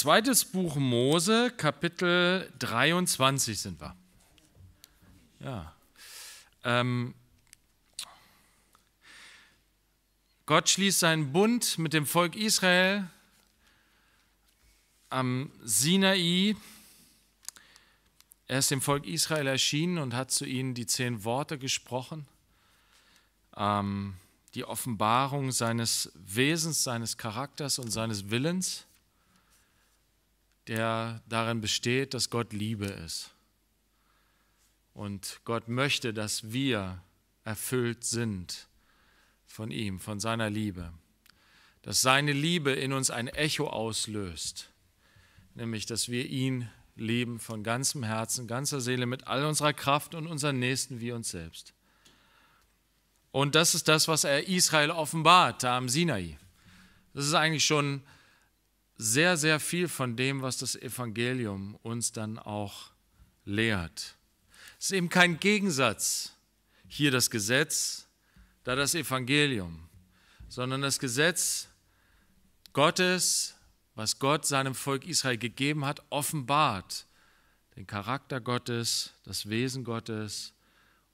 Zweites Buch Mose, Kapitel 23 sind wir. Ja. Ähm, Gott schließt seinen Bund mit dem Volk Israel am Sinai. Er ist dem Volk Israel erschienen und hat zu ihnen die zehn Worte gesprochen, ähm, die Offenbarung seines Wesens, seines Charakters und seines Willens der darin besteht, dass Gott Liebe ist. Und Gott möchte, dass wir erfüllt sind von ihm, von seiner Liebe. Dass seine Liebe in uns ein Echo auslöst, nämlich dass wir ihn lieben von ganzem Herzen, ganzer Seele, mit all unserer Kraft und unseren Nächsten wie uns selbst. Und das ist das, was er Israel offenbart, da am Sinai. Das ist eigentlich schon sehr, sehr viel von dem, was das Evangelium uns dann auch lehrt. Es ist eben kein Gegensatz, hier das Gesetz, da das Evangelium, sondern das Gesetz Gottes, was Gott seinem Volk Israel gegeben hat, offenbart den Charakter Gottes, das Wesen Gottes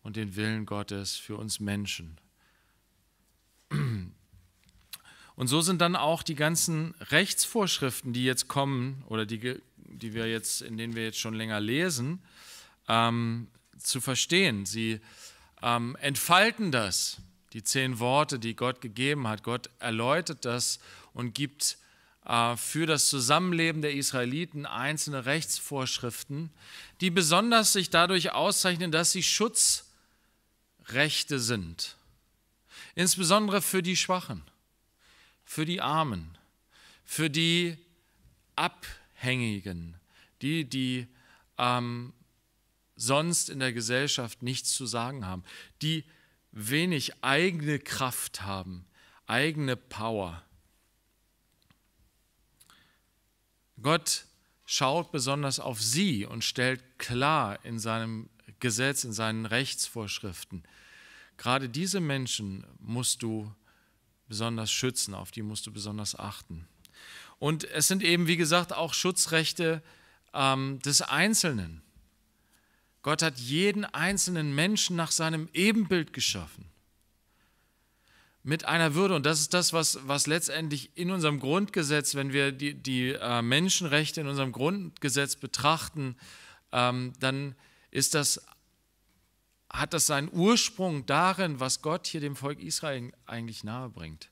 und den Willen Gottes für uns Menschen. Und so sind dann auch die ganzen Rechtsvorschriften, die jetzt kommen oder die, die wir jetzt, in denen wir jetzt schon länger lesen, ähm, zu verstehen. Sie ähm, entfalten das, die zehn Worte, die Gott gegeben hat. Gott erläutert das und gibt äh, für das Zusammenleben der Israeliten einzelne Rechtsvorschriften, die besonders sich dadurch auszeichnen, dass sie Schutzrechte sind, insbesondere für die Schwachen für die Armen, für die Abhängigen, die, die ähm, sonst in der Gesellschaft nichts zu sagen haben, die wenig eigene Kraft haben, eigene Power. Gott schaut besonders auf sie und stellt klar in seinem Gesetz, in seinen Rechtsvorschriften, gerade diese Menschen musst du besonders schützen, auf die musst du besonders achten. Und es sind eben, wie gesagt, auch Schutzrechte ähm, des Einzelnen. Gott hat jeden einzelnen Menschen nach seinem Ebenbild geschaffen. Mit einer Würde. Und das ist das, was, was letztendlich in unserem Grundgesetz, wenn wir die, die äh, Menschenrechte in unserem Grundgesetz betrachten, ähm, dann ist das hat das seinen Ursprung darin, was Gott hier dem Volk Israel eigentlich nahe bringt.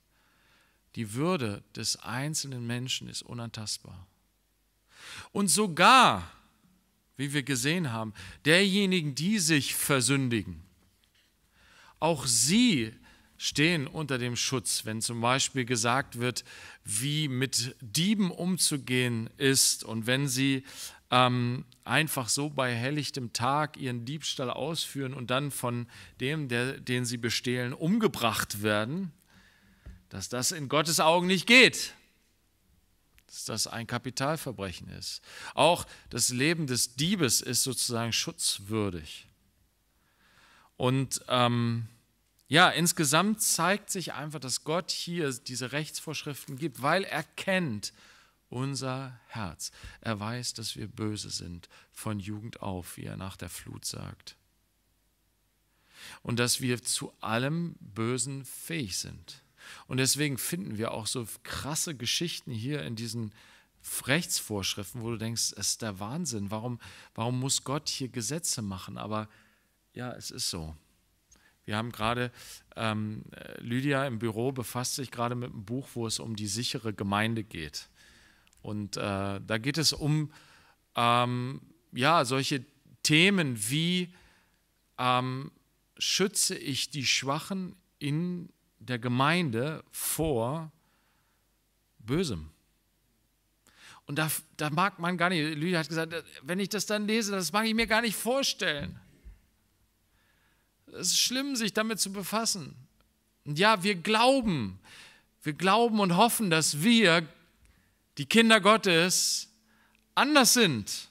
Die Würde des einzelnen Menschen ist unantastbar. Und sogar, wie wir gesehen haben, derjenigen, die sich versündigen, auch sie stehen unter dem Schutz, wenn zum Beispiel gesagt wird, wie mit Dieben umzugehen ist und wenn sie ähm, einfach so bei helllichtem Tag ihren Diebstahl ausführen und dann von dem, der, den sie bestehlen, umgebracht werden, dass das in Gottes Augen nicht geht dass das ein Kapitalverbrechen ist. Auch das Leben des Diebes ist sozusagen schutzwürdig. Und ähm, ja, insgesamt zeigt sich einfach, dass Gott hier diese Rechtsvorschriften gibt, weil er kennt, unser Herz. Er weiß, dass wir böse sind von Jugend auf, wie er nach der Flut sagt. Und dass wir zu allem Bösen fähig sind. Und deswegen finden wir auch so krasse Geschichten hier in diesen Rechtsvorschriften, wo du denkst, es ist der Wahnsinn. Warum, warum muss Gott hier Gesetze machen? Aber ja, es ist so. Wir haben gerade, ähm, Lydia im Büro befasst sich gerade mit einem Buch, wo es um die sichere Gemeinde geht. Und äh, da geht es um ähm, ja, solche Themen wie, ähm, schütze ich die Schwachen in der Gemeinde vor Bösem? Und da, da mag man gar nicht, Lydia hat gesagt, wenn ich das dann lese, das mag ich mir gar nicht vorstellen. Es ist schlimm, sich damit zu befassen. Und ja, wir glauben, wir glauben und hoffen, dass wir die Kinder Gottes anders sind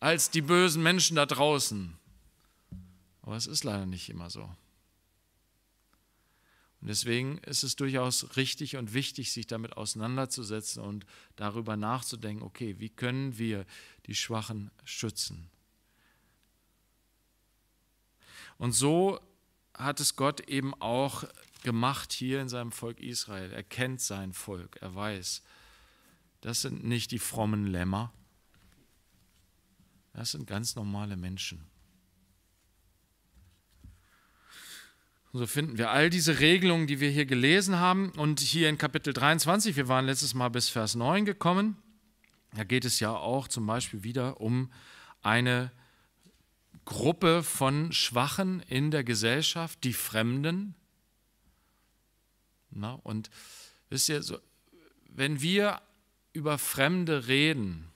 als die bösen Menschen da draußen. Aber es ist leider nicht immer so. Und deswegen ist es durchaus richtig und wichtig, sich damit auseinanderzusetzen und darüber nachzudenken, okay, wie können wir die Schwachen schützen? Und so hat es Gott eben auch gemacht hier in seinem Volk Israel. Er kennt sein Volk, er weiß, das sind nicht die frommen Lämmer, das sind ganz normale Menschen. Und so finden wir all diese Regelungen, die wir hier gelesen haben. Und hier in Kapitel 23, wir waren letztes Mal bis Vers 9 gekommen, da geht es ja auch zum Beispiel wieder um eine Gruppe von Schwachen in der Gesellschaft, die Fremden. Na, und wisst ihr, so, wenn wir über Fremde reden,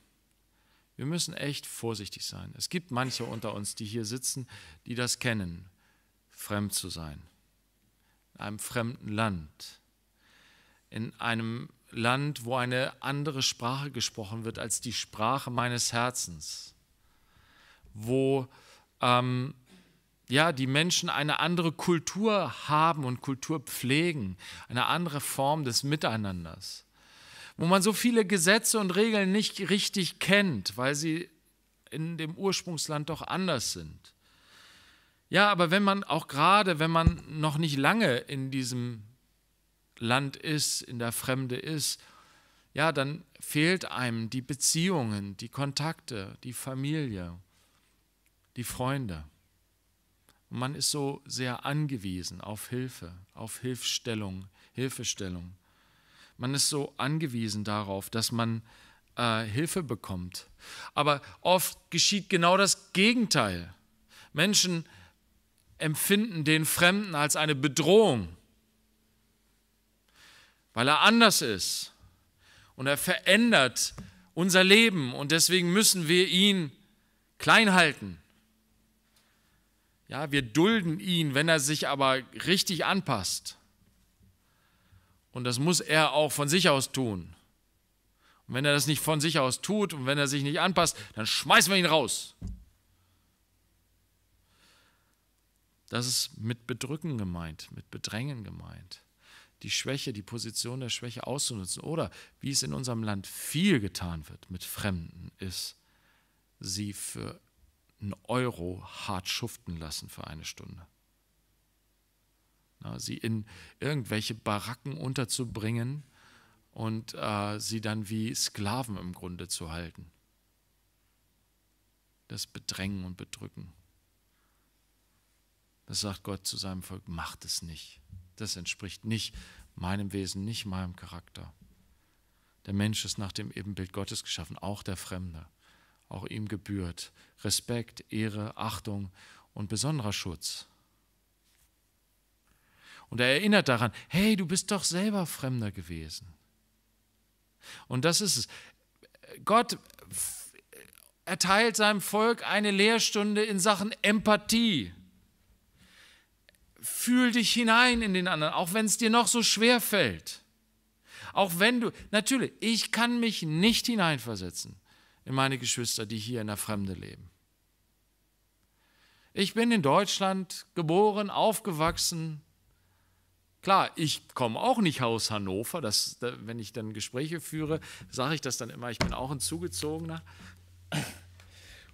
wir müssen echt vorsichtig sein. Es gibt manche unter uns, die hier sitzen, die das kennen, fremd zu sein. In einem fremden Land. In einem Land, wo eine andere Sprache gesprochen wird als die Sprache meines Herzens. Wo ähm, ja, die Menschen eine andere Kultur haben und Kultur pflegen, eine andere Form des Miteinanders, wo man so viele Gesetze und Regeln nicht richtig kennt, weil sie in dem Ursprungsland doch anders sind. Ja, aber wenn man auch gerade, wenn man noch nicht lange in diesem Land ist, in der Fremde ist, ja, dann fehlt einem die Beziehungen, die Kontakte, die Familie die Freunde. Und man ist so sehr angewiesen auf Hilfe, auf Hilfstellung, Hilfestellung. Man ist so angewiesen darauf, dass man äh, Hilfe bekommt. Aber oft geschieht genau das Gegenteil. Menschen empfinden den Fremden als eine Bedrohung, weil er anders ist und er verändert unser Leben und deswegen müssen wir ihn klein halten. Ja, wir dulden ihn, wenn er sich aber richtig anpasst. Und das muss er auch von sich aus tun. Und wenn er das nicht von sich aus tut und wenn er sich nicht anpasst, dann schmeißen wir ihn raus. Das ist mit Bedrücken gemeint, mit Bedrängen gemeint. Die Schwäche, die Position der Schwäche auszunutzen. Oder wie es in unserem Land viel getan wird mit Fremden, ist, sie für einen Euro hart schuften lassen für eine Stunde. Na, sie in irgendwelche Baracken unterzubringen und äh, sie dann wie Sklaven im Grunde zu halten. Das Bedrängen und Bedrücken. Das sagt Gott zu seinem Volk, macht es nicht. Das entspricht nicht meinem Wesen, nicht meinem Charakter. Der Mensch ist nach dem Ebenbild Gottes geschaffen, auch der Fremde auch ihm gebührt. Respekt, Ehre, Achtung und besonderer Schutz. Und er erinnert daran, hey, du bist doch selber Fremder gewesen. Und das ist es. Gott erteilt seinem Volk eine Lehrstunde in Sachen Empathie. Fühl dich hinein in den anderen, auch wenn es dir noch so schwer fällt. Auch wenn du, natürlich, ich kann mich nicht hineinversetzen in meine Geschwister, die hier in der Fremde leben. Ich bin in Deutschland geboren, aufgewachsen. Klar, ich komme auch nicht aus Hannover. Das, wenn ich dann Gespräche führe, sage ich das dann immer. Ich bin auch ein Zugezogener.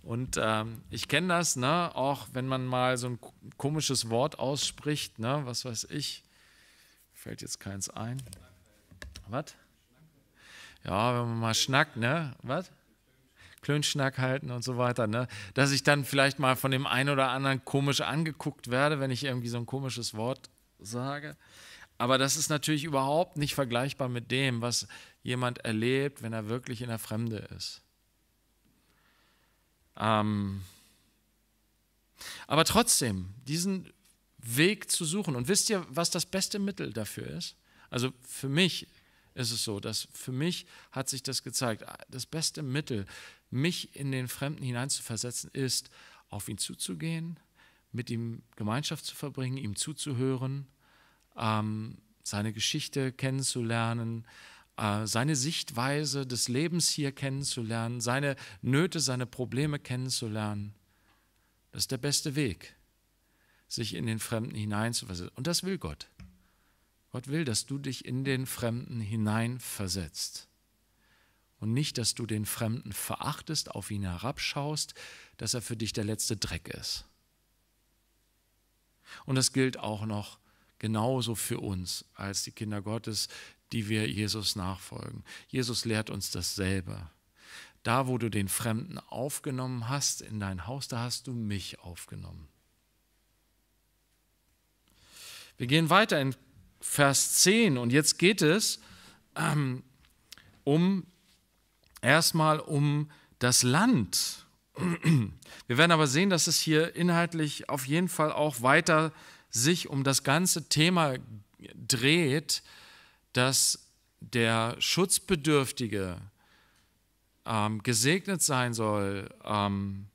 Und ähm, ich kenne das, ne? auch wenn man mal so ein komisches Wort ausspricht, ne? was weiß ich, fällt jetzt keins ein. Was? Ja, wenn man mal schnackt, ne? Was? Klönschnack halten und so weiter, ne? dass ich dann vielleicht mal von dem einen oder anderen komisch angeguckt werde, wenn ich irgendwie so ein komisches Wort sage. Aber das ist natürlich überhaupt nicht vergleichbar mit dem, was jemand erlebt, wenn er wirklich in der Fremde ist. Ähm Aber trotzdem, diesen Weg zu suchen. Und wisst ihr, was das beste Mittel dafür ist? Also für mich ist es so, dass für mich hat sich das gezeigt, ah, das beste Mittel mich in den Fremden hineinzuversetzen, ist, auf ihn zuzugehen, mit ihm Gemeinschaft zu verbringen, ihm zuzuhören, ähm, seine Geschichte kennenzulernen, äh, seine Sichtweise des Lebens hier kennenzulernen, seine Nöte, seine Probleme kennenzulernen. Das ist der beste Weg, sich in den Fremden hineinzuversetzen. Und das will Gott. Gott will, dass du dich in den Fremden hineinversetzt und nicht, dass du den Fremden verachtest, auf ihn herabschaust, dass er für dich der letzte Dreck ist. Und das gilt auch noch genauso für uns als die Kinder Gottes, die wir Jesus nachfolgen. Jesus lehrt uns dasselbe. Da, wo du den Fremden aufgenommen hast in dein Haus, da hast du mich aufgenommen. Wir gehen weiter in Vers 10 und jetzt geht es ähm, um erstmal um das Land. Wir werden aber sehen, dass es hier inhaltlich auf jeden Fall auch weiter sich um das ganze Thema dreht, dass der Schutzbedürftige ähm, gesegnet sein soll. Ähm,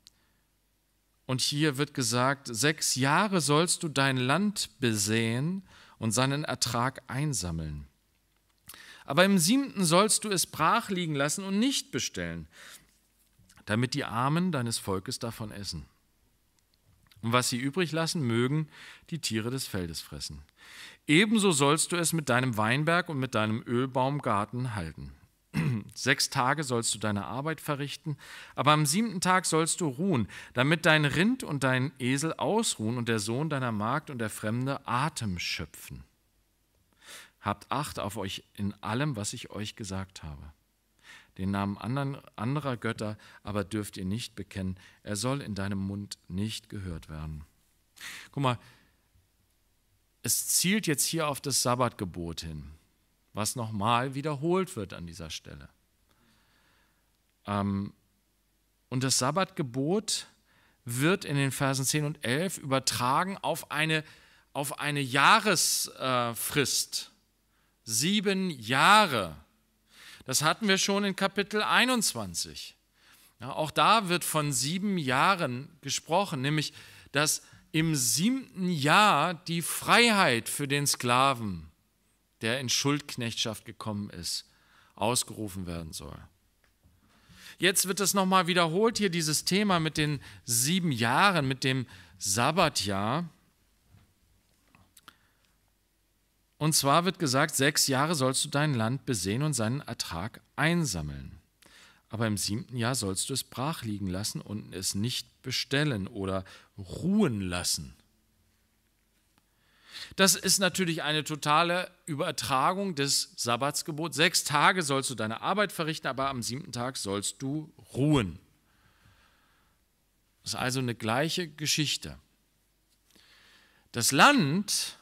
und hier wird gesagt, sechs Jahre sollst du dein Land besehen und seinen Ertrag einsammeln. Aber im siebten sollst du es brach liegen lassen und nicht bestellen, damit die Armen deines Volkes davon essen. Und was sie übrig lassen, mögen die Tiere des Feldes fressen. Ebenso sollst du es mit deinem Weinberg und mit deinem Ölbaumgarten halten. Sechs Tage sollst du deine Arbeit verrichten, aber am siebten Tag sollst du ruhen, damit dein Rind und dein Esel ausruhen und der Sohn deiner Magd und der Fremde Atem schöpfen. Habt Acht auf euch in allem, was ich euch gesagt habe. Den Namen anderer Götter aber dürft ihr nicht bekennen. Er soll in deinem Mund nicht gehört werden. Guck mal, es zielt jetzt hier auf das Sabbatgebot hin, was nochmal wiederholt wird an dieser Stelle. Ähm, und das Sabbatgebot wird in den Versen 10 und 11 übertragen auf eine, auf eine Jahresfrist sieben Jahre. Das hatten wir schon in Kapitel 21. Ja, auch da wird von sieben Jahren gesprochen, nämlich dass im siebten Jahr die Freiheit für den Sklaven, der in Schuldknechtschaft gekommen ist, ausgerufen werden soll. Jetzt wird es nochmal wiederholt hier, dieses Thema mit den sieben Jahren, mit dem Sabbatjahr. Und zwar wird gesagt, sechs Jahre sollst du dein Land besehen und seinen Ertrag einsammeln. Aber im siebten Jahr sollst du es brachliegen lassen und es nicht bestellen oder ruhen lassen. Das ist natürlich eine totale Übertragung des Sabbatsgebots. Sechs Tage sollst du deine Arbeit verrichten, aber am siebten Tag sollst du ruhen. Das ist also eine gleiche Geschichte. Das Land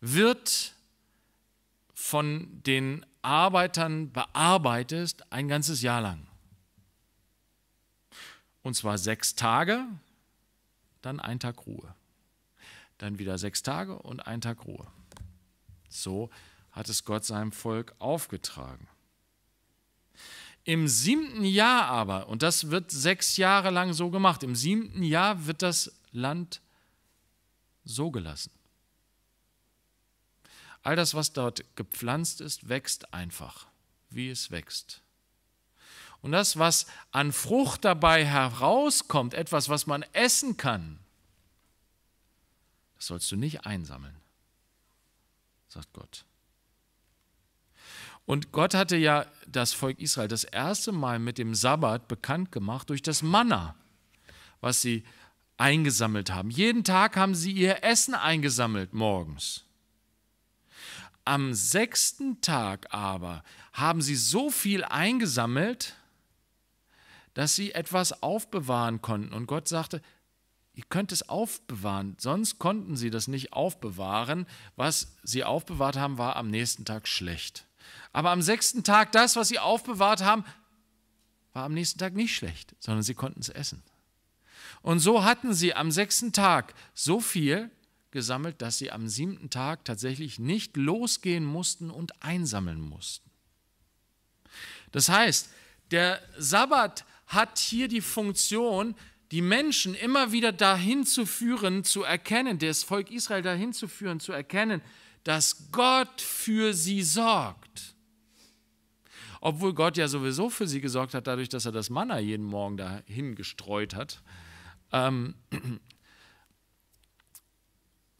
wird von den Arbeitern bearbeitet ein ganzes Jahr lang. Und zwar sechs Tage, dann ein Tag Ruhe. Dann wieder sechs Tage und ein Tag Ruhe. So hat es Gott seinem Volk aufgetragen. Im siebten Jahr aber, und das wird sechs Jahre lang so gemacht, im siebten Jahr wird das Land so gelassen. All das, was dort gepflanzt ist, wächst einfach, wie es wächst. Und das, was an Frucht dabei herauskommt, etwas, was man essen kann, das sollst du nicht einsammeln, sagt Gott. Und Gott hatte ja das Volk Israel das erste Mal mit dem Sabbat bekannt gemacht durch das Manna, was sie eingesammelt haben. Jeden Tag haben sie ihr Essen eingesammelt morgens. Am sechsten Tag aber haben sie so viel eingesammelt, dass sie etwas aufbewahren konnten. Und Gott sagte, ihr könnt es aufbewahren, sonst konnten sie das nicht aufbewahren. Was sie aufbewahrt haben, war am nächsten Tag schlecht. Aber am sechsten Tag, das, was sie aufbewahrt haben, war am nächsten Tag nicht schlecht, sondern sie konnten es essen. Und so hatten sie am sechsten Tag so viel, gesammelt, dass sie am siebten Tag tatsächlich nicht losgehen mussten und einsammeln mussten. Das heißt, der Sabbat hat hier die Funktion, die Menschen immer wieder dahin zu führen, zu erkennen, das Volk Israel dahin zu führen, zu erkennen, dass Gott für sie sorgt. Obwohl Gott ja sowieso für sie gesorgt hat, dadurch, dass er das Manna jeden Morgen dahin gestreut hat. Ähm,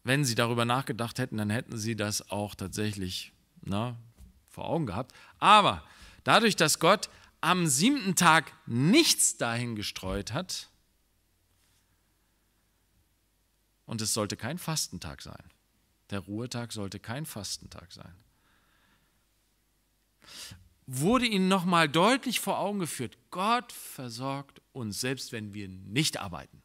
wenn sie darüber nachgedacht hätten, dann hätten sie das auch tatsächlich na, vor Augen gehabt. Aber dadurch, dass Gott am siebten Tag nichts dahin gestreut hat, und es sollte kein Fastentag sein. Der Ruhetag sollte kein Fastentag sein. Wurde ihnen nochmal deutlich vor Augen geführt, Gott versorgt uns, selbst wenn wir nicht arbeiten.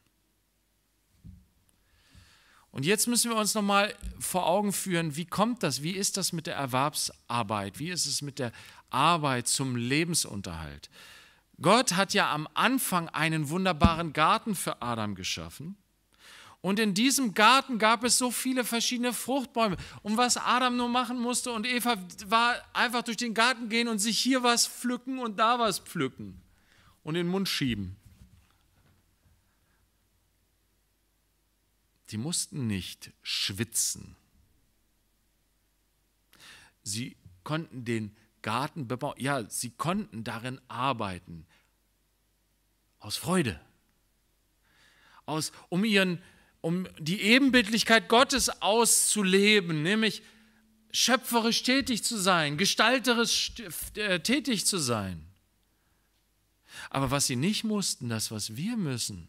Und jetzt müssen wir uns nochmal vor Augen führen, wie kommt das? Wie ist das mit der Erwerbsarbeit? Wie ist es mit der Arbeit zum Lebensunterhalt? Gott hat ja am Anfang einen wunderbaren Garten für Adam geschaffen. Und in diesem Garten gab es so viele verschiedene Fruchtbäume. Und was Adam nur machen musste und Eva war einfach durch den Garten gehen und sich hier was pflücken und da was pflücken und in den Mund schieben. die mussten nicht schwitzen. Sie konnten den Garten bebauen, ja, sie konnten darin arbeiten, aus Freude, aus, um, ihren, um die Ebenbildlichkeit Gottes auszuleben, nämlich schöpferisch tätig zu sein, gestalterisch äh, tätig zu sein. Aber was sie nicht mussten, das, was wir müssen,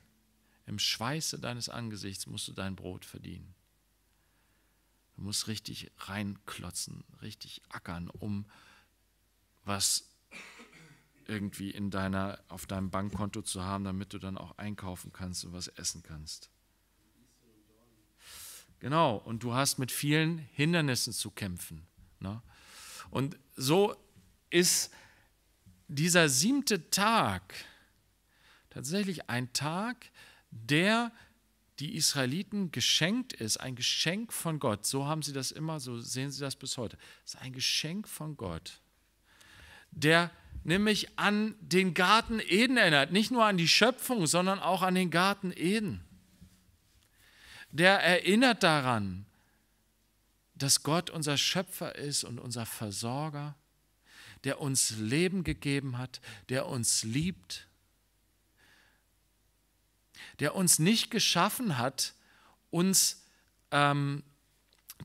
im Schweiße deines Angesichts musst du dein Brot verdienen. Du musst richtig reinklotzen, richtig ackern, um was irgendwie in deiner, auf deinem Bankkonto zu haben, damit du dann auch einkaufen kannst und was essen kannst. Genau, und du hast mit vielen Hindernissen zu kämpfen. Ne? Und so ist dieser siebte Tag tatsächlich ein Tag, der die Israeliten geschenkt ist, ein Geschenk von Gott. So haben sie das immer, so sehen sie das bis heute. Es ist ein Geschenk von Gott, der nämlich an den Garten Eden erinnert, nicht nur an die Schöpfung, sondern auch an den Garten Eden. Der erinnert daran, dass Gott unser Schöpfer ist und unser Versorger, der uns Leben gegeben hat, der uns liebt der uns nicht geschaffen hat, uns ähm,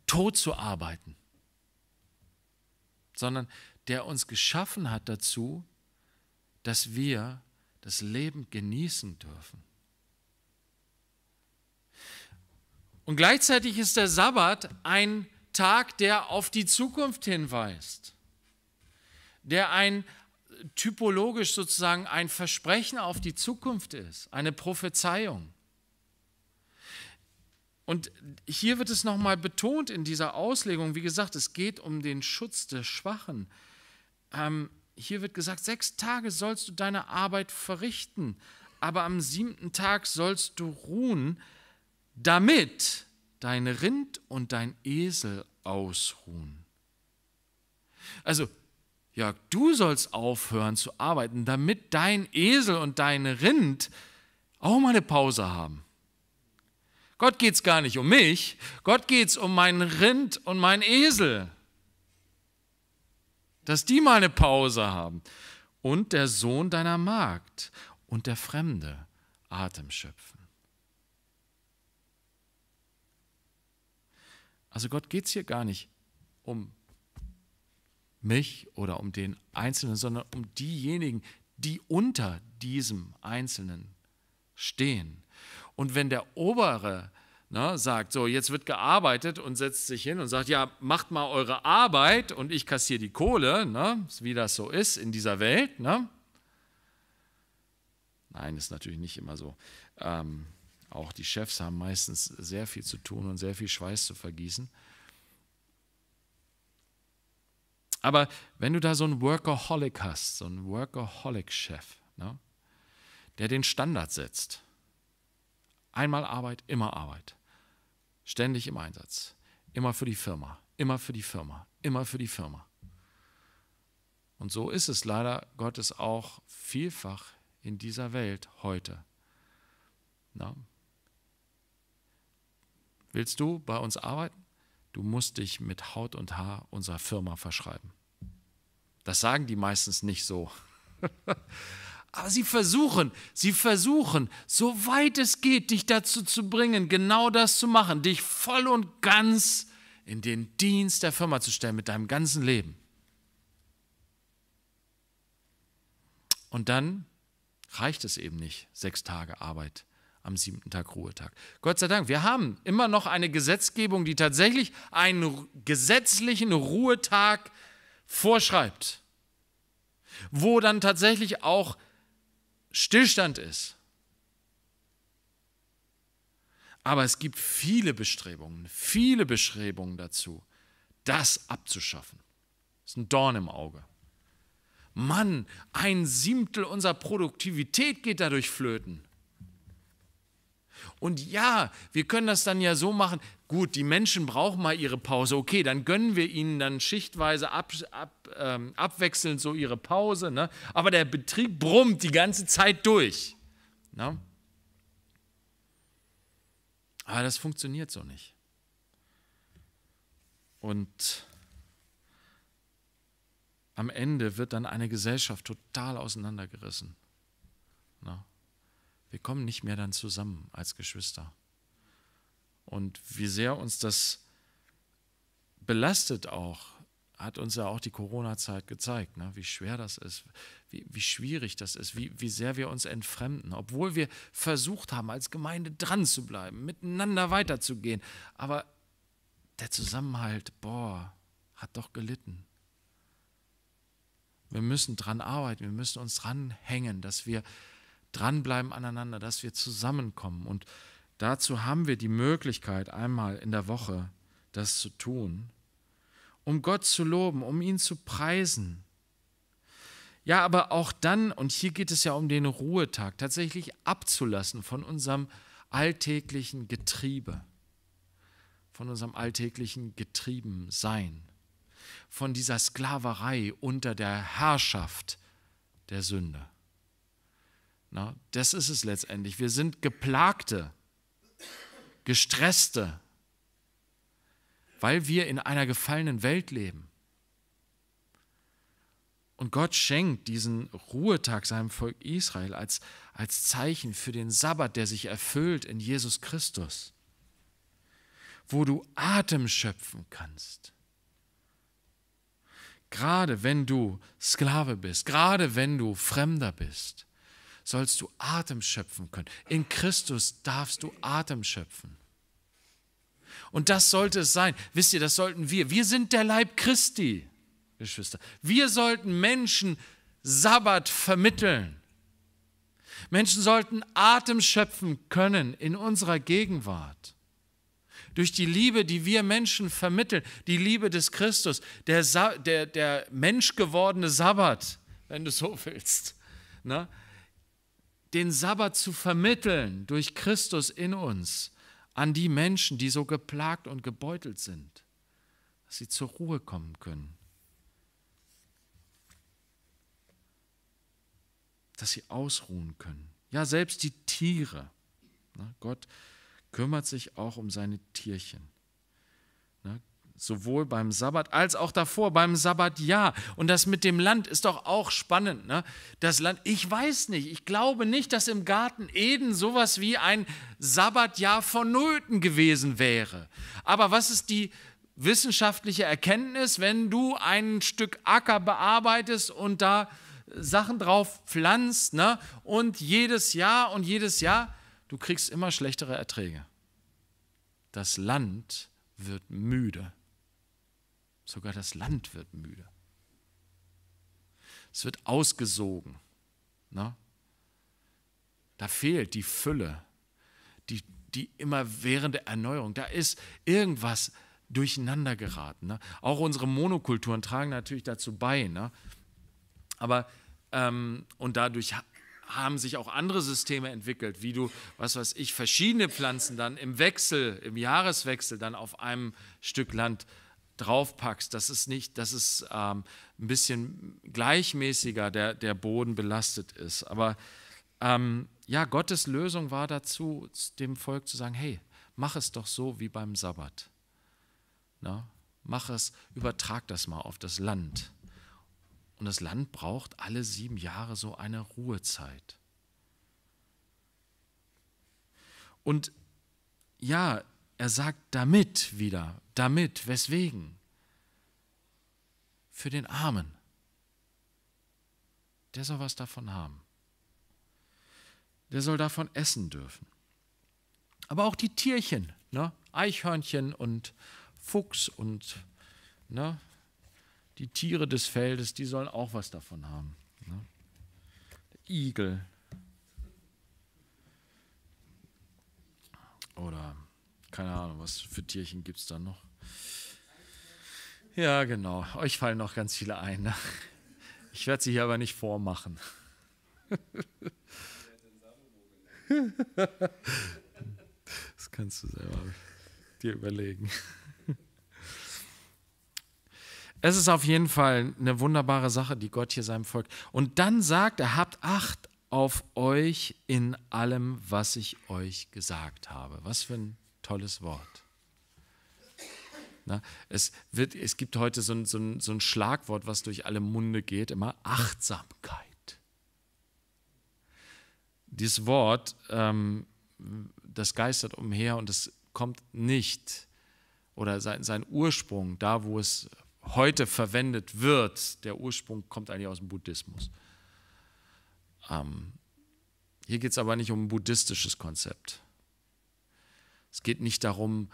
tot zu arbeiten, sondern der uns geschaffen hat dazu, dass wir das Leben genießen dürfen. Und gleichzeitig ist der Sabbat ein Tag, der auf die Zukunft hinweist, der ein typologisch sozusagen ein Versprechen auf die Zukunft ist, eine Prophezeiung. Und hier wird es nochmal betont in dieser Auslegung, wie gesagt, es geht um den Schutz des Schwachen. Ähm, hier wird gesagt, sechs Tage sollst du deine Arbeit verrichten, aber am siebten Tag sollst du ruhen, damit dein Rind und dein Esel ausruhen. Also ja, du sollst aufhören zu arbeiten, damit dein Esel und dein Rind auch mal eine Pause haben. Gott geht es gar nicht um mich, Gott geht es um meinen Rind und meinen Esel, dass die mal eine Pause haben. Und der Sohn deiner Magd und der Fremde Atem schöpfen. Also Gott geht es hier gar nicht um mich mich oder um den Einzelnen, sondern um diejenigen, die unter diesem Einzelnen stehen. Und wenn der Obere ne, sagt, so jetzt wird gearbeitet und setzt sich hin und sagt, ja, macht mal eure Arbeit und ich kassiere die Kohle, ne, wie das so ist in dieser Welt. Ne? Nein, ist natürlich nicht immer so. Ähm, auch die Chefs haben meistens sehr viel zu tun und sehr viel Schweiß zu vergießen. Aber wenn du da so einen Workaholic hast, so einen Workaholic-Chef, ne, der den Standard setzt, einmal Arbeit, immer Arbeit, ständig im Einsatz, immer für die Firma, immer für die Firma, immer für die Firma. Und so ist es leider Gottes auch vielfach in dieser Welt heute. Na? Ne? Willst du bei uns arbeiten? du musst dich mit Haut und Haar unserer Firma verschreiben. Das sagen die meistens nicht so. Aber sie versuchen, sie versuchen, soweit es geht, dich dazu zu bringen, genau das zu machen, dich voll und ganz in den Dienst der Firma zu stellen, mit deinem ganzen Leben. Und dann reicht es eben nicht, sechs Tage Arbeit am siebten Tag Ruhetag. Gott sei Dank, wir haben immer noch eine Gesetzgebung, die tatsächlich einen gesetzlichen Ruhetag vorschreibt, wo dann tatsächlich auch Stillstand ist. Aber es gibt viele Bestrebungen, viele Bestrebungen dazu, das abzuschaffen. Das ist ein Dorn im Auge. Mann, ein Siebtel unserer Produktivität geht dadurch flöten. Und ja, wir können das dann ja so machen, gut, die Menschen brauchen mal ihre Pause, okay, dann gönnen wir ihnen dann schichtweise ab, ab, ähm, abwechselnd so ihre Pause, ne? aber der Betrieb brummt die ganze Zeit durch. Ne? Aber das funktioniert so nicht. Und am Ende wird dann eine Gesellschaft total auseinandergerissen. Ne? wir kommen nicht mehr dann zusammen als Geschwister. Und wie sehr uns das belastet auch, hat uns ja auch die Corona-Zeit gezeigt, ne? wie schwer das ist, wie, wie schwierig das ist, wie, wie sehr wir uns entfremden, obwohl wir versucht haben, als Gemeinde dran zu bleiben, miteinander weiterzugehen. Aber der Zusammenhalt, boah, hat doch gelitten. Wir müssen dran arbeiten, wir müssen uns dranhängen, dass wir dranbleiben aneinander, dass wir zusammenkommen. Und dazu haben wir die Möglichkeit, einmal in der Woche das zu tun, um Gott zu loben, um ihn zu preisen. Ja, aber auch dann, und hier geht es ja um den Ruhetag, tatsächlich abzulassen von unserem alltäglichen Getriebe, von unserem alltäglichen Getriebensein, von dieser Sklaverei unter der Herrschaft der Sünde. Na, das ist es letztendlich. Wir sind geplagte, gestresste, weil wir in einer gefallenen Welt leben. Und Gott schenkt diesen Ruhetag seinem Volk Israel als, als Zeichen für den Sabbat, der sich erfüllt in Jesus Christus, wo du Atem schöpfen kannst. Gerade wenn du Sklave bist, gerade wenn du Fremder bist, sollst du Atem schöpfen können. In Christus darfst du Atem schöpfen. Und das sollte es sein. Wisst ihr, das sollten wir. Wir sind der Leib Christi, Geschwister. Wir sollten Menschen Sabbat vermitteln. Menschen sollten Atem schöpfen können in unserer Gegenwart. Durch die Liebe, die wir Menschen vermitteln, die Liebe des Christus, der, Sa der, der menschgewordene Sabbat, wenn du so willst. Ne? den Sabbat zu vermitteln durch Christus in uns an die Menschen, die so geplagt und gebeutelt sind, dass sie zur Ruhe kommen können, dass sie ausruhen können. Ja, selbst die Tiere. Gott kümmert sich auch um seine Tierchen sowohl beim Sabbat als auch davor, beim Sabbatjahr. Und das mit dem Land ist doch auch spannend. Ne? Das Land, ich weiß nicht, ich glaube nicht, dass im Garten Eden sowas wie ein Sabbatjahr vonnöten gewesen wäre. Aber was ist die wissenschaftliche Erkenntnis, wenn du ein Stück Acker bearbeitest und da Sachen drauf pflanzt ne? und jedes Jahr und jedes Jahr, du kriegst immer schlechtere Erträge. Das Land wird müde. Sogar das Land wird müde. Es wird ausgesogen. Ne? Da fehlt die Fülle, die, die immerwährende Erneuerung. Da ist irgendwas durcheinander geraten. Ne? Auch unsere Monokulturen tragen natürlich dazu bei. Ne? Aber ähm, und dadurch haben sich auch andere Systeme entwickelt, wie du, was weiß ich, verschiedene Pflanzen dann im Wechsel, im Jahreswechsel dann auf einem Stück Land draufpackst, dass es nicht, dass es ähm, ein bisschen gleichmäßiger der, der Boden belastet ist. Aber ähm, ja, Gottes Lösung war dazu, dem Volk zu sagen, hey, mach es doch so wie beim Sabbat. Na, mach es, übertrag das mal auf das Land. Und das Land braucht alle sieben Jahre so eine Ruhezeit. Und ja, er sagt damit wieder, damit, weswegen? Für den Armen. Der soll was davon haben. Der soll davon essen dürfen. Aber auch die Tierchen, ne? Eichhörnchen und Fuchs und ne? die Tiere des Feldes, die sollen auch was davon haben. Ne? Igel oder keine Ahnung, was für Tierchen gibt es da noch? Ja, genau. Euch fallen noch ganz viele ein. Ne? Ich werde sie hier aber nicht vormachen. Das kannst du selber dir überlegen. Es ist auf jeden Fall eine wunderbare Sache, die Gott hier seinem Volk. Und dann sagt er, habt Acht auf euch in allem, was ich euch gesagt habe. Was für ein tolles Wort. Na, es, wird, es gibt heute so ein, so, ein, so ein Schlagwort, was durch alle Munde geht, immer Achtsamkeit. Dieses Wort, ähm, das geistert umher und es kommt nicht oder sein, sein Ursprung, da wo es heute verwendet wird, der Ursprung kommt eigentlich aus dem Buddhismus. Ähm, hier geht es aber nicht um ein buddhistisches Konzept. Es geht nicht darum,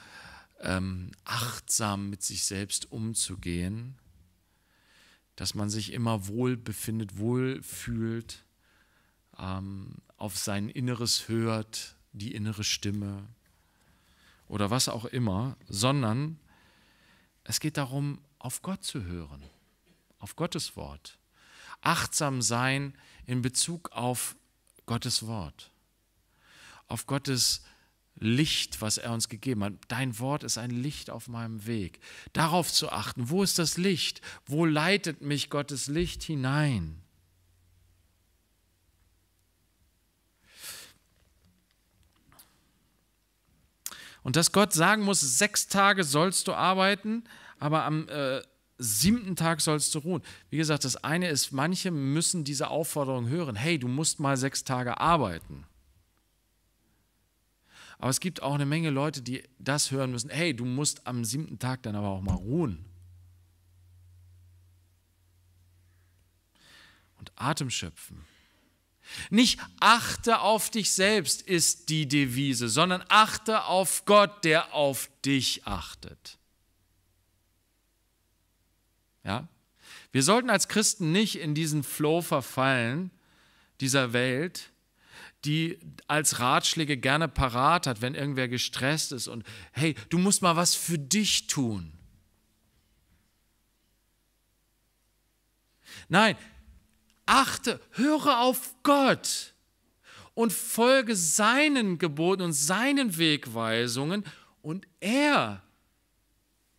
ähm, achtsam mit sich selbst umzugehen, dass man sich immer wohl befindet, wohl fühlt, ähm, auf sein Inneres hört, die innere Stimme oder was auch immer, sondern es geht darum, auf Gott zu hören, auf Gottes Wort. Achtsam sein in Bezug auf Gottes Wort, auf Gottes Wort Licht, was er uns gegeben hat. Dein Wort ist ein Licht auf meinem Weg. Darauf zu achten, wo ist das Licht? Wo leitet mich Gottes Licht hinein? Und dass Gott sagen muss, sechs Tage sollst du arbeiten, aber am äh, siebten Tag sollst du ruhen. Wie gesagt, das eine ist, manche müssen diese Aufforderung hören, hey, du musst mal sechs Tage arbeiten. Aber es gibt auch eine Menge Leute, die das hören müssen. Hey, du musst am siebten Tag dann aber auch mal ruhen. Und Atem schöpfen. Nicht achte auf dich selbst ist die Devise, sondern achte auf Gott, der auf dich achtet. Ja? Wir sollten als Christen nicht in diesen Flow verfallen dieser Welt, die als Ratschläge gerne parat hat, wenn irgendwer gestresst ist und hey, du musst mal was für dich tun. Nein, achte, höre auf Gott und folge seinen Geboten und seinen Wegweisungen und er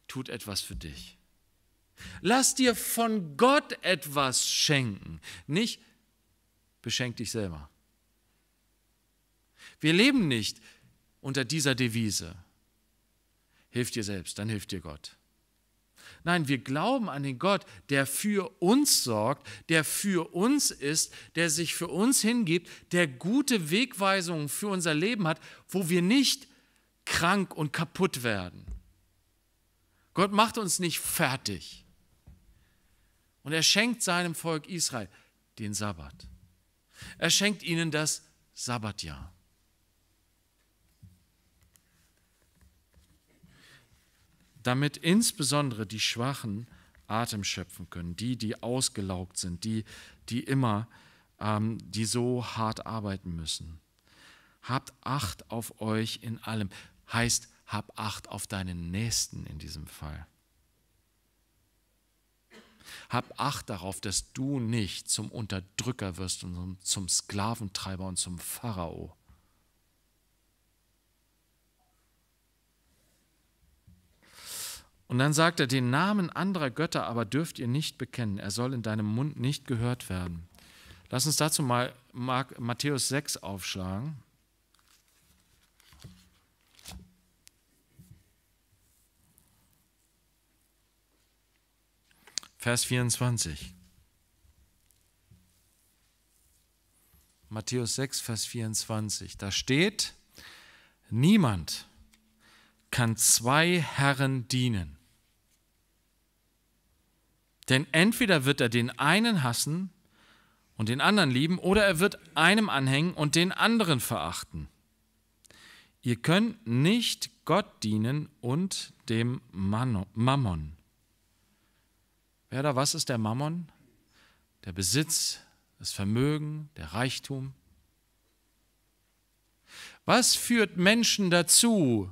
tut etwas für dich. Lass dir von Gott etwas schenken, nicht beschenk dich selber. Wir leben nicht unter dieser Devise. Hilf dir selbst, dann hilft dir Gott. Nein, wir glauben an den Gott, der für uns sorgt, der für uns ist, der sich für uns hingibt, der gute Wegweisungen für unser Leben hat, wo wir nicht krank und kaputt werden. Gott macht uns nicht fertig. Und er schenkt seinem Volk Israel den Sabbat. Er schenkt ihnen das Sabbatjahr. damit insbesondere die Schwachen Atem schöpfen können, die, die ausgelaugt sind, die, die immer, ähm, die so hart arbeiten müssen. Habt Acht auf euch in allem. Heißt, hab Acht auf deinen Nächsten in diesem Fall. Hab Acht darauf, dass du nicht zum Unterdrücker wirst und zum Sklaventreiber und zum Pharao. Und dann sagt er, den Namen anderer Götter aber dürft ihr nicht bekennen, er soll in deinem Mund nicht gehört werden. Lass uns dazu mal Mark, Matthäus 6 aufschlagen. Vers 24. Matthäus 6, Vers 24. Da steht, niemand kann zwei Herren dienen. Denn entweder wird er den einen hassen und den anderen lieben, oder er wird einem anhängen und den anderen verachten. Ihr könnt nicht Gott dienen und dem Mammon. Wer da, was ist der Mammon? Der Besitz, das Vermögen, der Reichtum. Was führt Menschen dazu,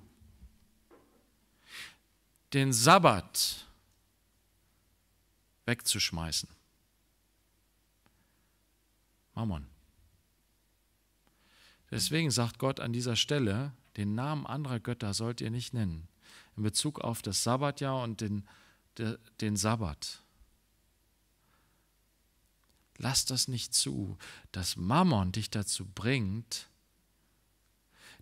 den Sabbat zu wegzuschmeißen. Mammon. Deswegen sagt Gott an dieser Stelle, den Namen anderer Götter sollt ihr nicht nennen, in Bezug auf das Sabbatjahr und den, den Sabbat. Lass das nicht zu, dass Mammon dich dazu bringt,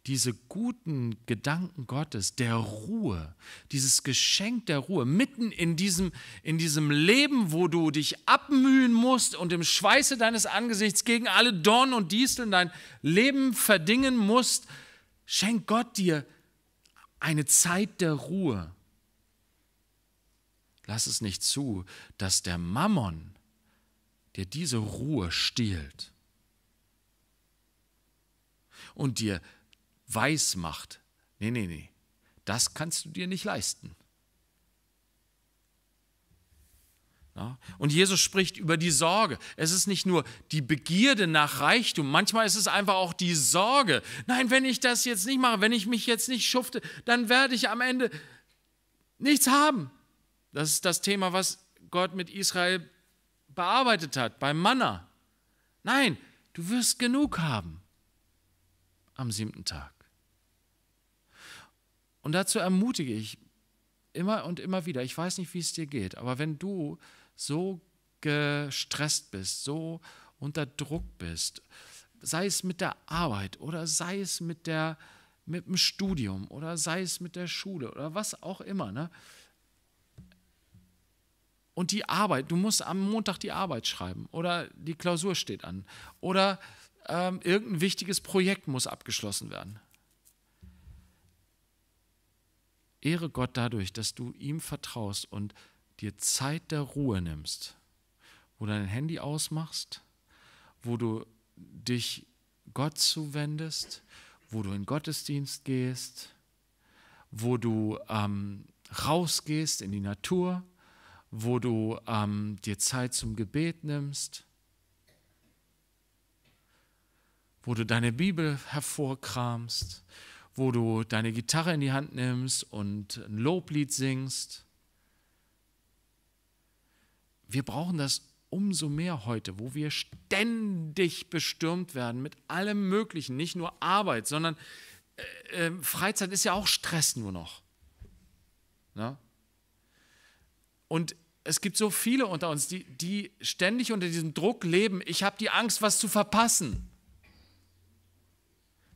diese guten Gedanken Gottes, der Ruhe, dieses Geschenk der Ruhe, mitten in diesem, in diesem Leben, wo du dich abmühen musst und im Schweiße deines Angesichts gegen alle Dorn und Disteln dein Leben verdingen musst, schenkt Gott dir eine Zeit der Ruhe. Lass es nicht zu, dass der Mammon dir diese Ruhe stiehlt und dir weiß macht, nee, nee, nee, das kannst du dir nicht leisten. Und Jesus spricht über die Sorge. Es ist nicht nur die Begierde nach Reichtum, manchmal ist es einfach auch die Sorge. Nein, wenn ich das jetzt nicht mache, wenn ich mich jetzt nicht schufte, dann werde ich am Ende nichts haben. Das ist das Thema, was Gott mit Israel bearbeitet hat, beim Manna. Nein, du wirst genug haben am siebten Tag. Und dazu ermutige ich immer und immer wieder, ich weiß nicht, wie es dir geht, aber wenn du so gestresst bist, so unter Druck bist, sei es mit der Arbeit oder sei es mit, der, mit dem Studium oder sei es mit der Schule oder was auch immer, ne? Und die Arbeit, du musst am Montag die Arbeit schreiben oder die Klausur steht an oder ähm, irgendein wichtiges Projekt muss abgeschlossen werden. Ehre Gott dadurch, dass du ihm vertraust und dir Zeit der Ruhe nimmst, wo du dein Handy ausmachst, wo du dich Gott zuwendest, wo du in Gottesdienst gehst, wo du ähm, rausgehst in die Natur, wo du ähm, dir Zeit zum Gebet nimmst, wo du deine Bibel hervorkramst, wo du deine Gitarre in die Hand nimmst und ein Loblied singst. Wir brauchen das umso mehr heute, wo wir ständig bestürmt werden mit allem Möglichen, nicht nur Arbeit, sondern äh, äh, Freizeit ist ja auch Stress nur noch. Na? Und es gibt so viele unter uns, die, die ständig unter diesem Druck leben, ich habe die Angst, was zu verpassen.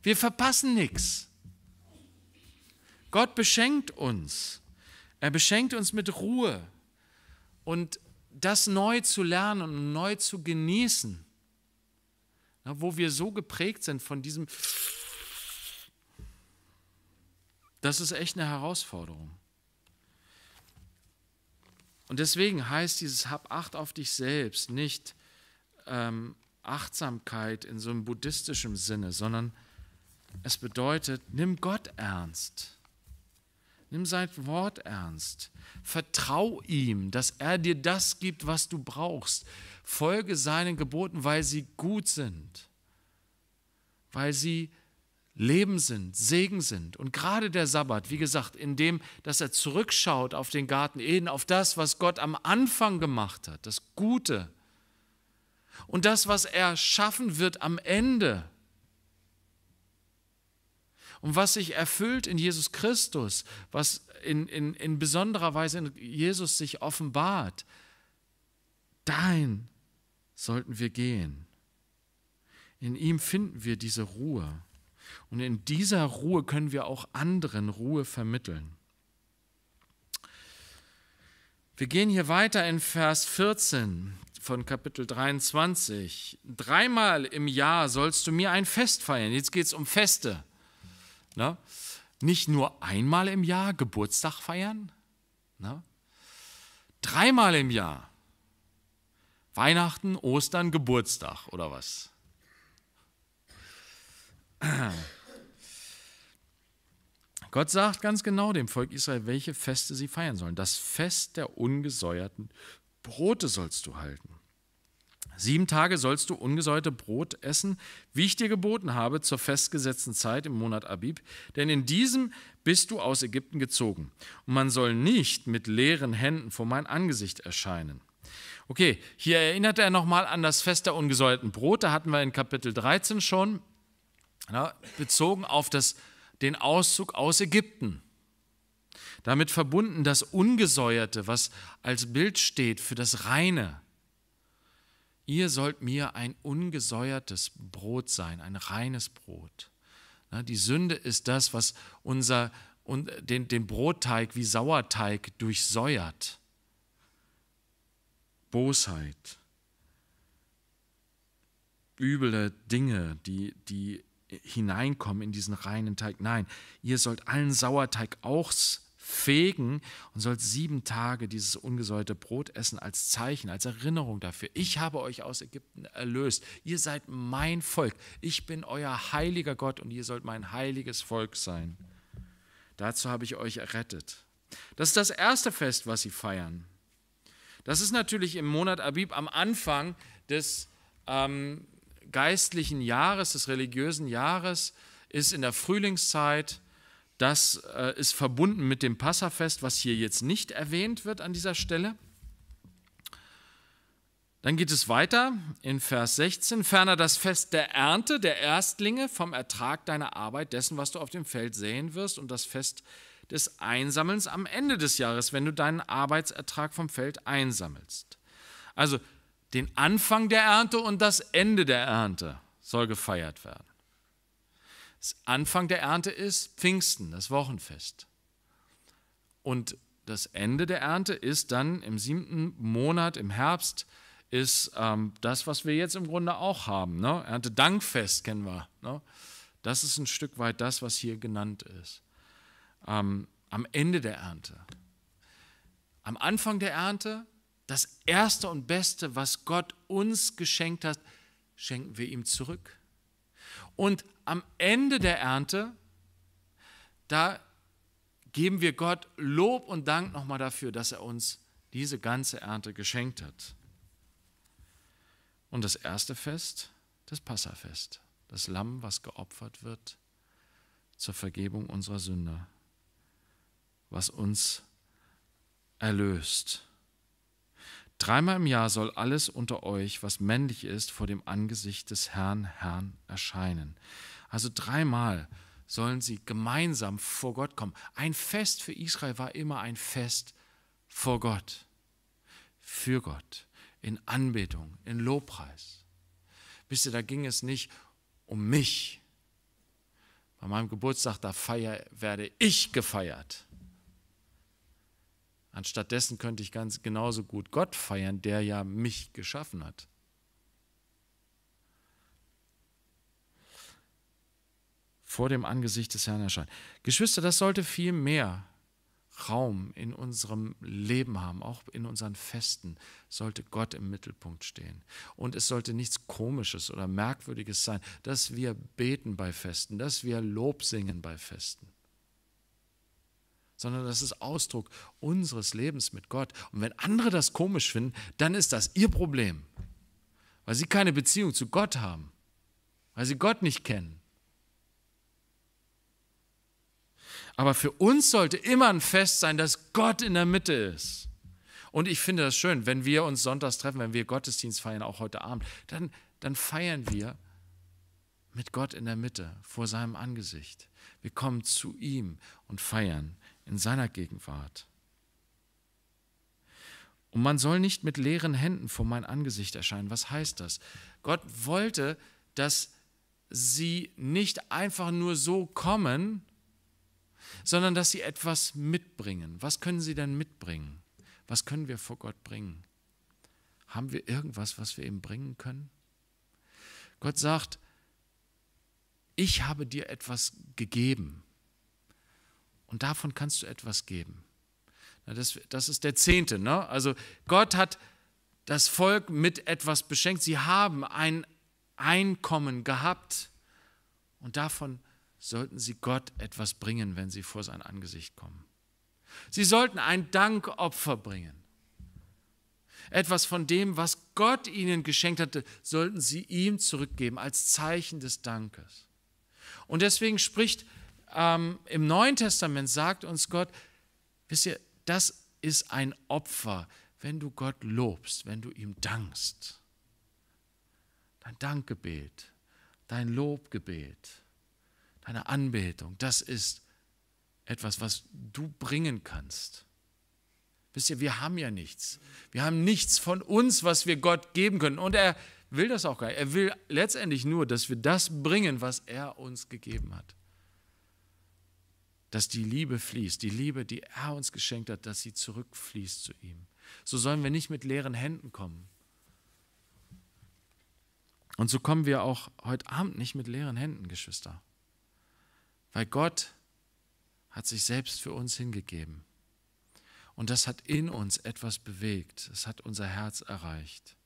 Wir verpassen nichts. Gott beschenkt uns. Er beschenkt uns mit Ruhe. Und das neu zu lernen und neu zu genießen, wo wir so geprägt sind von diesem, das ist echt eine Herausforderung. Und deswegen heißt dieses Hab Acht auf dich selbst nicht ähm, Achtsamkeit in so einem buddhistischen Sinne, sondern es bedeutet, nimm Gott ernst. Nimm sein Wort ernst. Vertrau ihm, dass er dir das gibt, was du brauchst. Folge seinen Geboten, weil sie gut sind, weil sie Leben sind, Segen sind. Und gerade der Sabbat, wie gesagt, indem, dass er zurückschaut auf den Garten Eden, auf das, was Gott am Anfang gemacht hat, das Gute. Und das, was er schaffen wird am Ende und was sich erfüllt in Jesus Christus, was in, in, in besonderer Weise in Jesus sich offenbart, dahin sollten wir gehen. In ihm finden wir diese Ruhe. Und in dieser Ruhe können wir auch anderen Ruhe vermitteln. Wir gehen hier weiter in Vers 14 von Kapitel 23. Dreimal im Jahr sollst du mir ein Fest feiern. Jetzt geht es um Feste. Ne? Nicht nur einmal im Jahr Geburtstag feiern, ne? dreimal im Jahr Weihnachten, Ostern, Geburtstag oder was? Gott sagt ganz genau dem Volk Israel, welche Feste sie feiern sollen. Das Fest der ungesäuerten Brote sollst du halten. Sieben Tage sollst du ungesäuerte Brot essen, wie ich dir geboten habe, zur festgesetzten Zeit im Monat Abib, denn in diesem bist du aus Ägypten gezogen. Und man soll nicht mit leeren Händen vor mein Angesicht erscheinen. Okay, hier erinnert er nochmal an das Fest der ungesäuerten Brot, da hatten wir in Kapitel 13 schon, na, bezogen auf das, den Auszug aus Ägypten. Damit verbunden das Ungesäuerte, was als Bild steht für das Reine, ihr sollt mir ein ungesäuertes Brot sein, ein reines Brot. Die Sünde ist das, was unser, den, den Brotteig wie Sauerteig durchsäuert. Bosheit, üble Dinge, die, die hineinkommen in diesen reinen Teig. Nein, ihr sollt allen Sauerteig auch fegen und sollt sieben Tage dieses ungesäuerte Brot essen als Zeichen, als Erinnerung dafür. Ich habe euch aus Ägypten erlöst. Ihr seid mein Volk. Ich bin euer heiliger Gott und ihr sollt mein heiliges Volk sein. Dazu habe ich euch errettet. Das ist das erste Fest, was sie feiern. Das ist natürlich im Monat Abib am Anfang des ähm, geistlichen Jahres, des religiösen Jahres, ist in der Frühlingszeit das äh, ist verbunden mit dem Passafest, was hier jetzt nicht erwähnt wird an dieser Stelle. Dann geht es weiter in Vers 16. Ferner das Fest der Ernte, der Erstlinge vom Ertrag deiner Arbeit, dessen, was du auf dem Feld säen wirst, und das Fest des Einsammelns am Ende des Jahres, wenn du deinen Arbeitsertrag vom Feld einsammelst. Also den Anfang der Ernte und das Ende der Ernte soll gefeiert werden. Das Anfang der Ernte ist Pfingsten, das Wochenfest. Und das Ende der Ernte ist dann im siebten Monat, im Herbst, ist ähm, das, was wir jetzt im Grunde auch haben. Ne? Erntedankfest kennen wir. Ne? Das ist ein Stück weit das, was hier genannt ist. Ähm, am Ende der Ernte. Am Anfang der Ernte, das Erste und Beste, was Gott uns geschenkt hat, schenken wir ihm zurück. Und am Ende der Ernte, da geben wir Gott Lob und Dank nochmal dafür, dass er uns diese ganze Ernte geschenkt hat. Und das erste Fest, das Passafest, das Lamm, was geopfert wird zur Vergebung unserer Sünder, was uns erlöst. Dreimal im Jahr soll alles unter euch, was männlich ist, vor dem Angesicht des Herrn, Herrn erscheinen. Also dreimal sollen sie gemeinsam vor Gott kommen. Ein Fest für Israel war immer ein Fest vor Gott, für Gott, in Anbetung, in Lobpreis. Wisst ihr, da ging es nicht um mich. Bei meinem Geburtstag, da feier, werde ich gefeiert. Anstattdessen könnte ich ganz genauso gut Gott feiern, der ja mich geschaffen hat. Vor dem Angesicht des Herrn erscheinen. Geschwister, das sollte viel mehr Raum in unserem Leben haben, auch in unseren Festen, sollte Gott im Mittelpunkt stehen. Und es sollte nichts Komisches oder Merkwürdiges sein, dass wir beten bei Festen, dass wir Lob singen bei Festen sondern das ist Ausdruck unseres Lebens mit Gott. Und wenn andere das komisch finden, dann ist das ihr Problem, weil sie keine Beziehung zu Gott haben, weil sie Gott nicht kennen. Aber für uns sollte immer ein Fest sein, dass Gott in der Mitte ist. Und ich finde das schön, wenn wir uns sonntags treffen, wenn wir Gottesdienst feiern, auch heute Abend, dann, dann feiern wir mit Gott in der Mitte, vor seinem Angesicht. Wir kommen zu ihm und feiern in seiner Gegenwart. Und man soll nicht mit leeren Händen vor mein Angesicht erscheinen. Was heißt das? Gott wollte, dass sie nicht einfach nur so kommen, sondern dass sie etwas mitbringen. Was können sie denn mitbringen? Was können wir vor Gott bringen? Haben wir irgendwas, was wir ihm bringen können? Gott sagt, ich habe dir etwas gegeben. Und davon kannst du etwas geben. Das, das ist der Zehnte. Ne? Also Gott hat das Volk mit etwas beschenkt. Sie haben ein Einkommen gehabt und davon sollten sie Gott etwas bringen, wenn sie vor sein Angesicht kommen. Sie sollten ein Dankopfer bringen. Etwas von dem, was Gott ihnen geschenkt hatte, sollten sie ihm zurückgeben als Zeichen des Dankes. Und deswegen spricht ähm, im Neuen Testament sagt uns Gott, wisst ihr, das ist ein Opfer, wenn du Gott lobst, wenn du ihm dankst. Dein Dankgebet, dein Lobgebet, deine Anbetung, das ist etwas, was du bringen kannst. Wisst ihr, wir haben ja nichts. Wir haben nichts von uns, was wir Gott geben können. Und er will das auch gar nicht. Er will letztendlich nur, dass wir das bringen, was er uns gegeben hat dass die Liebe fließt, die Liebe, die er uns geschenkt hat, dass sie zurückfließt zu ihm. So sollen wir nicht mit leeren Händen kommen. Und so kommen wir auch heute Abend nicht mit leeren Händen, Geschwister. Weil Gott hat sich selbst für uns hingegeben. Und das hat in uns etwas bewegt. Es hat unser Herz erreicht.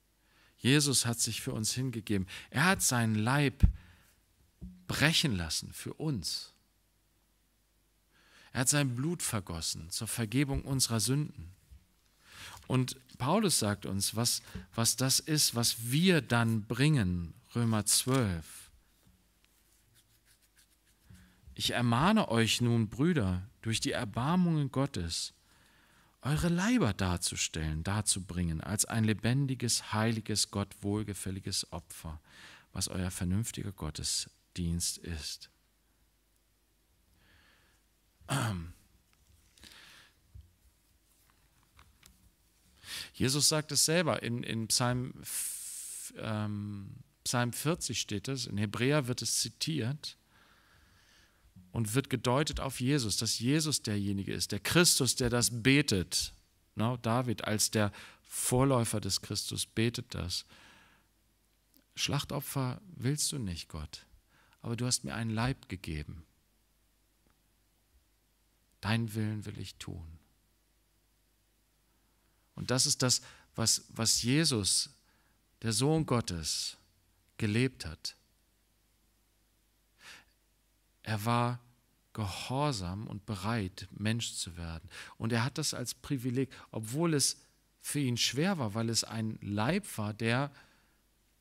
Jesus hat sich für uns hingegeben. Er hat seinen Leib brechen lassen für uns. Er hat sein Blut vergossen zur Vergebung unserer Sünden. Und Paulus sagt uns, was, was das ist, was wir dann bringen, Römer 12. Ich ermahne euch nun, Brüder, durch die Erbarmungen Gottes, eure Leiber darzustellen, darzubringen, als ein lebendiges, heiliges, Gott wohlgefälliges Opfer, was euer vernünftiger Gottesdienst ist. Jesus sagt es selber in, in Psalm, ähm, Psalm 40 steht es, in Hebräer wird es zitiert und wird gedeutet auf Jesus, dass Jesus derjenige ist, der Christus, der das betet. No, David als der Vorläufer des Christus betet das. Schlachtopfer willst du nicht, Gott, aber du hast mir einen Leib gegeben. Dein Willen will ich tun. Und das ist das, was, was Jesus, der Sohn Gottes, gelebt hat. Er war gehorsam und bereit, Mensch zu werden. Und er hat das als Privileg, obwohl es für ihn schwer war, weil es ein Leib war, der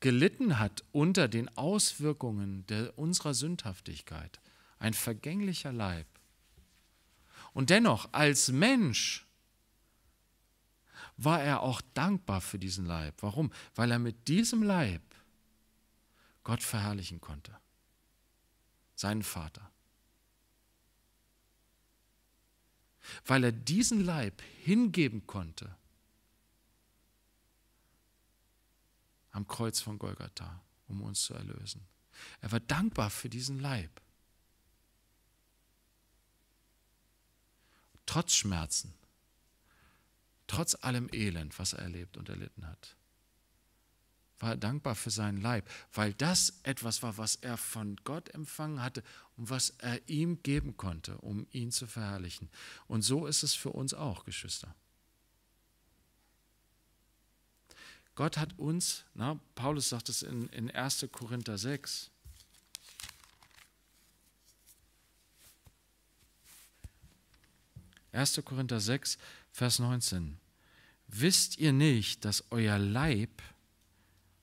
gelitten hat unter den Auswirkungen der, unserer Sündhaftigkeit. Ein vergänglicher Leib. Und dennoch, als Mensch war er auch dankbar für diesen Leib. Warum? Weil er mit diesem Leib Gott verherrlichen konnte, seinen Vater. Weil er diesen Leib hingeben konnte am Kreuz von Golgatha, um uns zu erlösen. Er war dankbar für diesen Leib. trotz Schmerzen, trotz allem Elend, was er erlebt und erlitten hat, war er dankbar für seinen Leib, weil das etwas war, was er von Gott empfangen hatte und was er ihm geben konnte, um ihn zu verherrlichen. Und so ist es für uns auch, Geschwister. Gott hat uns, na, Paulus sagt es in, in 1. Korinther 6, 1. Korinther 6, Vers 19. Wisst ihr nicht, dass euer Leib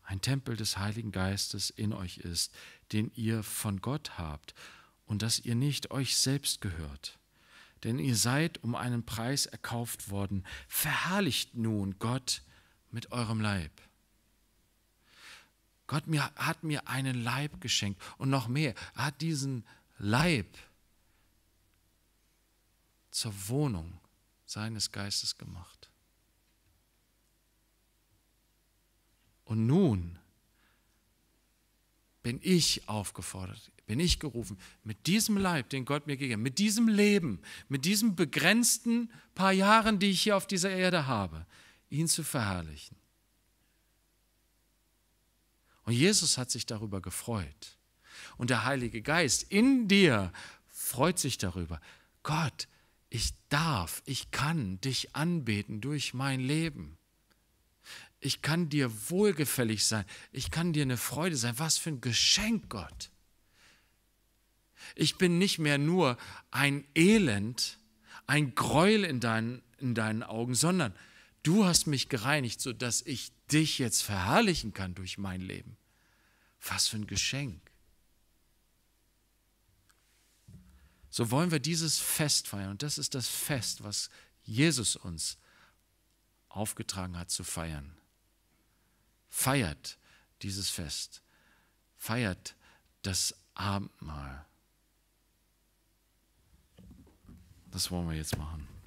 ein Tempel des Heiligen Geistes in euch ist, den ihr von Gott habt, und dass ihr nicht euch selbst gehört? Denn ihr seid um einen Preis erkauft worden. Verherrlicht nun Gott mit eurem Leib. Gott mir, hat mir einen Leib geschenkt und noch mehr, er hat diesen Leib geschenkt zur Wohnung seines Geistes gemacht. Und nun bin ich aufgefordert, bin ich gerufen, mit diesem Leib, den Gott mir gegeben, mit diesem Leben, mit diesen begrenzten paar Jahren, die ich hier auf dieser Erde habe, ihn zu verherrlichen. Und Jesus hat sich darüber gefreut. Und der Heilige Geist in dir freut sich darüber. Gott ich darf, ich kann dich anbeten durch mein Leben. Ich kann dir wohlgefällig sein. Ich kann dir eine Freude sein. Was für ein Geschenk, Gott. Ich bin nicht mehr nur ein Elend, ein Gräuel in deinen, in deinen Augen, sondern du hast mich gereinigt, sodass ich dich jetzt verherrlichen kann durch mein Leben. Was für ein Geschenk. so wollen wir dieses Fest feiern. Und das ist das Fest, was Jesus uns aufgetragen hat zu feiern. Feiert dieses Fest. Feiert das Abendmahl. Das wollen wir jetzt machen.